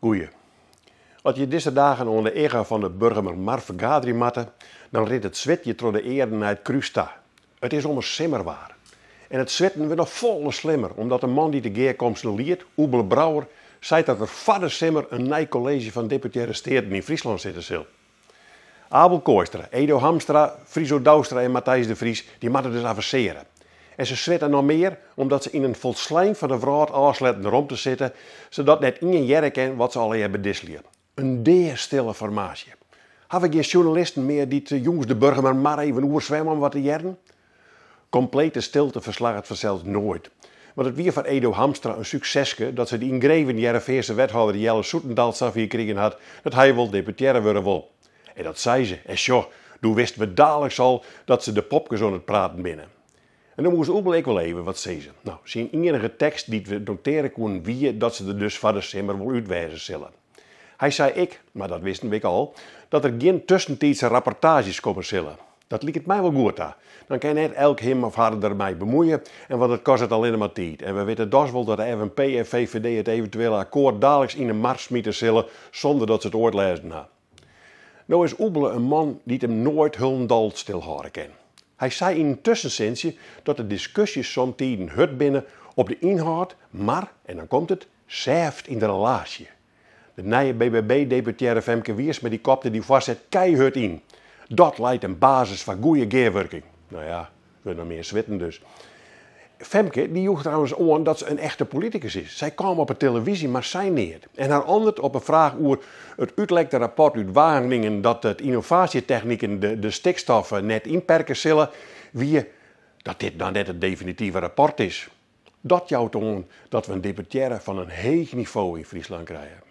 Goeie, Als je deze dagen onder de ega van de burgemeester Marv Gadri matte, dan rit het zwetje door de eerde naar het krusta. Het is om waar. En het zwetten we nog volle slimmer, omdat de man die de geerkomst leert, Oebele Brouwer, zei dat er vader simmer een nij college van deputaire steerden in Friesland zitten zil. Abel Kooistra, Edo Hamstra, Friso Doustra en Matthijs de Vries, die matten dus avanceren. En ze zwetten nog meer omdat ze in een volslijn van de vraat aansletten rond te zitten, zodat net in een jerken wat ze al hebben disliep. Een deerstille formatie. Had ik geen journalisten meer die te jongs de burger maar, maar even oerzwemmen wat te jaren? Complete stilte verslag het vanzelf nooit. Want het weer van Edo Hamstra een succeske dat ze die ingreven Jereveense wethouder Jelle Soetendal hier kregen had, dat hij wil deputaire worden wil. En dat zei ze. En sjoh, toen wisten we dadelijk al dat ze de popkes aan het praten binnen. En dan moest ook wel even wat zeggen. Nou, zijn iedere tekst die we noteren kon wie dat ze er dus van de simmer wil uitwijzen zullen. Hij zei ik, maar dat wisten we al, dat er geen tussentijdse rapportages komen zullen. Dat liep het mij wel goed aan. Dan kan net elk hem of haar ermee bemoeien en wat het kost het alleen maar tijd. En we weten dus wel dat de FNP en VVD het eventuele akkoord dadelijk in de mars moeten zullen zonder dat ze het oortlezen hebben. Nou. nou is Oebelen een man die hem nooit hun stil horen kan. Hij zei in een dat de discussies soms hut binnen op de inhoud, maar, en dan komt het, zeft in de relatie. De nieuwe BBB-deputaire Femke Wiers met die kopte die vast het keihard in. Dat leidt een basis van goede geerwerking. Nou ja, we nog meer zwitten dus. Femke, die joeg trouwens aan dat ze een echte politicus is. Zij kwam op de televisie, maar zij niet. En haar antwoord op een vraag over het uitlekte rapport uit Wageningen... dat het innovatietechnieken de, de stikstoffen net inperken zullen... wie dat dit dan net het definitieve rapport is. Dat jouwt aan dat we een debutaire van een heeg niveau in Friesland krijgen.